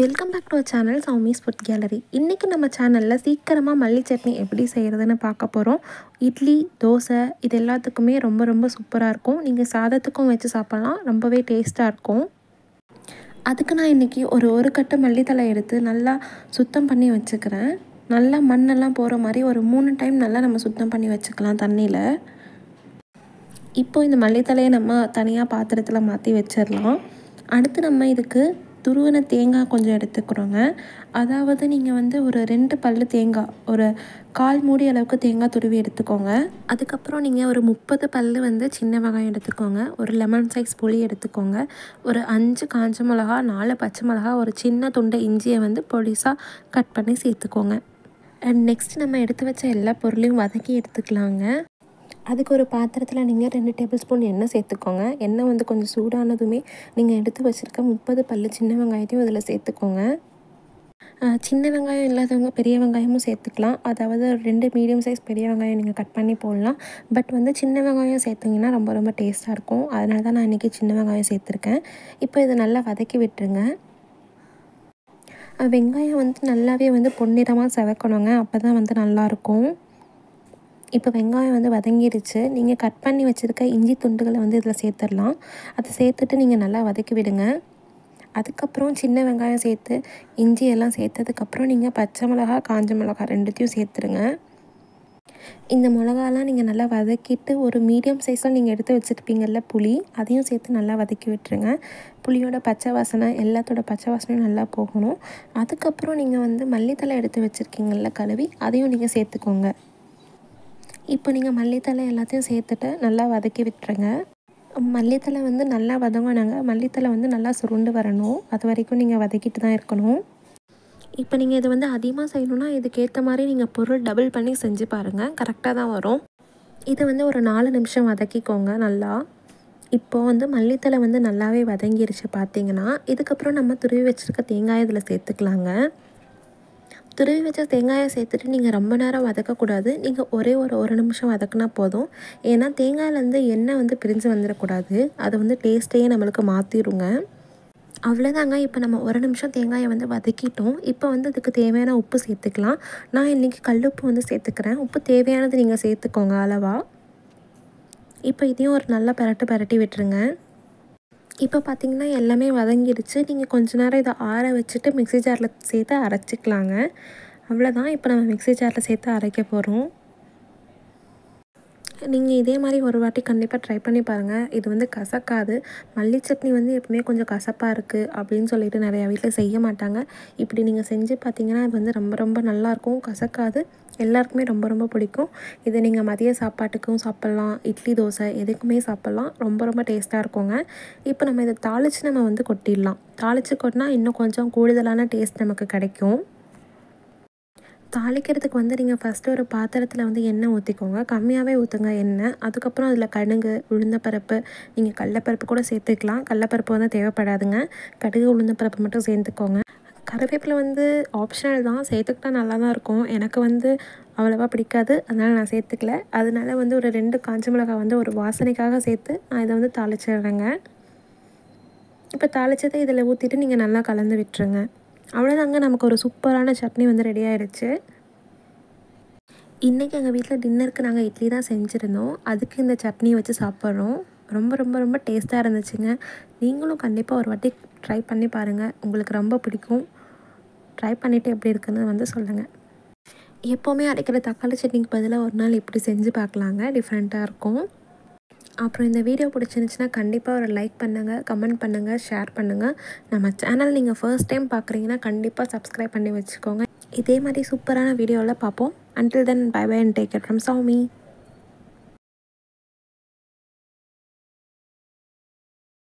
welcome back to channel Soumi's food gallery இன்றைக்கி நம்ம சேனலில் சீக்கிரமாக மல்லி சட்னி எப்படி செய்கிறதுன்னு பார்க்க போகிறோம் இட்லி தோசை இது எல்லாத்துக்குமே ரொம்ப ரொம்ப சூப்பராக இருக்கும் நீங்கள் சாதத்துக்கும் வச்சு சாப்பிட்லாம் ரொம்பவே டேஸ்ட்டாக இருக்கும் அதுக்கு நான் இன்றைக்கி ஒரு ஒரு கட்டு மல்லித்தலை எடுத்து நல்லா சுத்தம் பண்ணி வச்சுக்கிறேன் நல்லா மண்ணெல்லாம் போகிற மாதிரி ஒரு மூணு டைம் நல்லா நம்ம சுத்தம் பண்ணி வச்சுக்கலாம் தண்ணியில் இப்போ இந்த மல்லித்தலையை நம்ம தனியாக பாத்திரத்தில் மாற்றி வச்சிடலாம் அடுத்து நம்ம இதுக்கு துருவன தேங்காய் கொஞ்சம் எடுத்துக்கிறோங்க அதாவது நீங்கள் வந்து ஒரு ரெண்டு பல் தேங்காய் ஒரு கால் மூடி அளவுக்கு தேங்காய் துருவி எடுத்துக்கோங்க அதுக்கப்புறம் நீங்கள் ஒரு முப்பது பல் வந்து சின்ன வெங்காயம் எடுத்துக்கோங்க ஒரு லெமன் சைஸ் புளி எடுத்துக்கோங்க ஒரு அஞ்சு காஞ்ச மிளகா நாலு பச்சை மிளகா ஒரு சின்ன துண்டை இஞ்சியை வந்து பொடிசாக கட் பண்ணி சேர்த்துக்கோங்க அண்ட் நெக்ஸ்ட் நம்ம எடுத்து வச்ச எல்லா பொருளையும் வதக்கி எடுத்துக்கலாங்க அதுக்கு ஒரு பாத்திரத்தில் நீங்கள் ரெண்டு டேபிள் ஸ்பூன் எண்ணெய் சேர்த்துக்கோங்க எண்ணெய் வந்து கொஞ்சம் சூடானதுமே நீங்கள் எடுத்து வச்சுருக்க முப்பது பல்லு சின்ன வெங்காயத்தையும் அதில் சேர்த்துக்கோங்க சின்ன வெங்காயம் இல்லாதவங்க பெரிய வெங்காயமும் சேர்த்துக்கலாம் அதாவது ரெண்டு மீடியம் சைஸ் பெரிய வெங்காயம் நீங்கள் கட் பண்ணி போடலாம் பட் வந்து சின்ன வெங்காயம் சேர்த்திங்கன்னா ரொம்ப ரொம்ப டேஸ்ட்டாக இருக்கும் அதனால தான் நான் இன்றைக்கி சின்ன வெங்காயம் சேர்த்துருக்கேன் இப்போ இதை நல்லா வதக்கி விட்டுருங்க வெங்காயம் வந்து நல்லாவே வந்து பொன்னிறமாக செவக்கணுங்க அப்போ தான் வந்து நல்லாயிருக்கும் இப்போ வெங்காயம் வந்து வதங்கிடுச்சு நீங்கள் கட் பண்ணி வச்சுருக்க இஞ்சி துண்டுகளை வந்து இதில் சேர்த்துடலாம் அதை சேர்த்துட்டு நீங்கள் நல்லா வதக்கி விடுங்க அதுக்கப்புறம் சின்ன வெங்காயம் சேர்த்து இஞ்சி எல்லாம் சேர்த்ததுக்கப்புறம் நீங்கள் பச்சை மிளகா காஞ்ச மிளகா ரெண்டுத்தையும் சேர்த்துருங்க இந்த மிளகாலாம் நீங்கள் நல்லா வதக்கிட்டு ஒரு மீடியம் சைஸில் நீங்கள் எடுத்து வச்சுருப்பீங்கள்ல புளி அதையும் சேர்த்து நல்லா வதக்கி விட்டுருங்க புளியோட பச்சை வாசனை எல்லாத்தோட பச்சை வாசனையும் நல்லா போகணும் அதுக்கப்புறம் நீங்கள் வந்து மல்லித்தலை எடுத்து வச்சுருக்கீங்கள கழுவி அதையும் நீங்கள் சேர்த்துக்கோங்க இப்போ நீங்கள் மல்லித்தலை எல்லாத்தையும் சேர்த்துட்டு நல்லா வதக்கி விட்டுருங்க மல்லித்தலை வந்து நல்லா வதங்கினாங்க மல்லித்தலை வந்து நல்லா சுருண்டு வரணும் அது வரைக்கும் நீங்கள் வதக்கிட்டு தான் இருக்கணும் இப்போ நீங்கள் இதை வந்து அதிகமாக செய்யணுன்னா இதுக்கேற்ற மாதிரி நீங்கள் பொருள் டபுள் பண்ணி செஞ்சு பாருங்கள் கரெக்டாக தான் வரும் இதை வந்து ஒரு நாலு நிமிஷம் வதக்கிக்கோங்க நல்லா இப்போ வந்து மல்லித்தலை வந்து நல்லாவே வதங்கிருச்சு பார்த்தீங்கன்னா இதுக்கப்புறம் நம்ம துருவி வச்சுருக்க தேங்காய் இதில் சேர்த்துக்கலாங்க துருவி வச்ச தேங்காயை சேர்த்துட்டு நீங்கள் ரொம்ப நேரம் வதக்கக்கூடாது நீங்கள் ஒரே ஒரு ஒரு நிமிஷம் வதக்குனா போதும் ஏன்னா தேங்காயிலேருந்து எண்ணெய் வந்து பிரிஞ்சு வந்துடக்கூடாது அது வந்து டேஸ்ட்டையே நம்மளுக்கு மாற்றிடுங்க அவ்வளோதாங்க இப்போ நம்ம ஒரு நிமிஷம் தேங்காயை வந்து வதக்கிட்டோம் இப்போ வந்து அதுக்கு தேவையான உப்பு சேர்த்துக்கலாம் நான் இன்றைக்கி கல்லுப்பு வந்து சேர்த்துக்கிறேன் உப்பு தேவையானது நீங்கள் சேர்த்துக்கோங்க அளவாக இப்போ இதையும் ஒரு நல்லா பரட்டு பரட்டி விட்டுருங்க இப்போ பார்த்திங்கன்னா எல்லாமே வதங்கிடுச்சு நீங்கள் கொஞ்ச நேரம் இதை ஆற வச்சுட்டு மிக்சி ஜாரில் சேர்த்து அரைச்சிக்கலாங்க அவ்வளோதான் இப்போ நம்ம மிக்சி ஜாரில் சேர்த்து அரைக்க போகிறோம் நீங்கள் இதே மாதிரி ஒரு வாட்டி கண்டிப்பாக ட்ரை பண்ணி பாருங்கள் இது வந்து கசக்காது மல்லி சட்னி வந்து எப்பவுமே கொஞ்சம் கசப்பாக இருக்குது அப்படின்னு சொல்லிட்டு நிறையா வீட்டில் செய்ய மாட்டாங்க இப்படி நீங்கள் செஞ்சு பார்த்தீங்கன்னா அது வந்து ரொம்ப ரொம்ப நல்லாயிருக்கும் கசக்காது எல்லாருக்குமே ரொம்ப ரொம்ப பிடிக்கும் இதை நீங்கள் மதிய சாப்பாட்டுக்கும் சாப்பிட்லாம் இட்லி தோசை எதுக்குமே சாப்பிட்லாம் ரொம்ப ரொம்ப டேஸ்ட்டாக இருக்குங்க இப்போ நம்ம இதை தாளித்து நம்ம வந்து கொட்டிடலாம் தாளித்து கொட்டினா இன்னும் கொஞ்சம் கூடுதலான டேஸ்ட் நமக்கு கிடைக்கும் தாளிக்கிறதுக்கு வந்து நீங்கள் ஃபஸ்ட்டு ஒரு பாத்திரத்தில் வந்து எண்ணெய் ஊற்றிக்கோங்க கம்மியாகவே ஊற்றுங்க எண்ணெய் அதுக்கப்புறம் அதில் கடுகு உளுந்தப்பருப்பு நீங்கள் கடலப்பருப்பு கூட சேர்த்துக்கலாம் கடலப்பருப்பு வந்து தேவைப்படாதுங்க கடுகு உளுந்தப்பருப்பு மட்டும் சேர்த்துக்கோங்க கருவேப்பிலை வந்து ஆப்ஷனல் தான் சேர்த்துக்கிட்டா நல்லா தான் இருக்கும் எனக்கு வந்து அவ்வளோவா பிடிக்காது அதனால் நான் சேர்த்துக்கல அதனால வந்து ஒரு ரெண்டு காஞ்ச மிளகாய் வந்து ஒரு வாசனைக்காக சேர்த்து நான் இதை வந்து தாளிச்சிடுறேங்க இப்போ தாளித்ததை இதில் ஊற்றிட்டு நீங்கள் நல்லா கலந்து விட்டுருங்க அவ்வளோதாங்க நமக்கு ஒரு சூப்பரான சட்னி வந்து ரெடி ஆகிடுச்சு இன்றைக்கி எங்கள் வீட்டில் டின்னருக்கு நாங்கள் இட்லி தான் செஞ்சுருந்தோம் அதுக்கு இந்த சட்னியை வச்சு சாப்பிட்றோம் ரொம்ப ரொம்ப ரொம்ப டேஸ்ட்டாக இருந்துச்சுங்க நீங்களும் கண்டிப்பாக ஒரு வாட்டி ட்ரை பண்ணி பாருங்கள் உங்களுக்கு ரொம்ப பிடிக்கும் ட்ரை பண்ணிவிட்டு எப்படி இருக்குன்னு வந்து சொல்லுங்கள் எப்போவுமே அரைக்கிற தக்காளி சட்னிக்கு பதிலாக ஒரு நாள் இப்படி செஞ்சு பார்க்கலாங்க டிஃப்ரெண்ட்டாக இருக்கும் அப்புறம் இந்த வீடியோ பிடிச்சிருந்துச்சின்னா கண்டிப்பாக ஒரு லைக் பண்ணுங்கள் கமெண்ட் பண்ணுங்கள் ஷேர் பண்ணுங்கள் நம்ம சேனல் நீங்கள் ஃபர்ஸ்ட் டைம் பார்க்குறீங்கன்னா கண்டிப்பாக சப்ஸ்கிரைப் பண்ணி வச்சுக்கோங்க இதே மாதிரி சூப்பரான வீடியோவில் பார்ப்போம் until then bye bye and take it from Soumi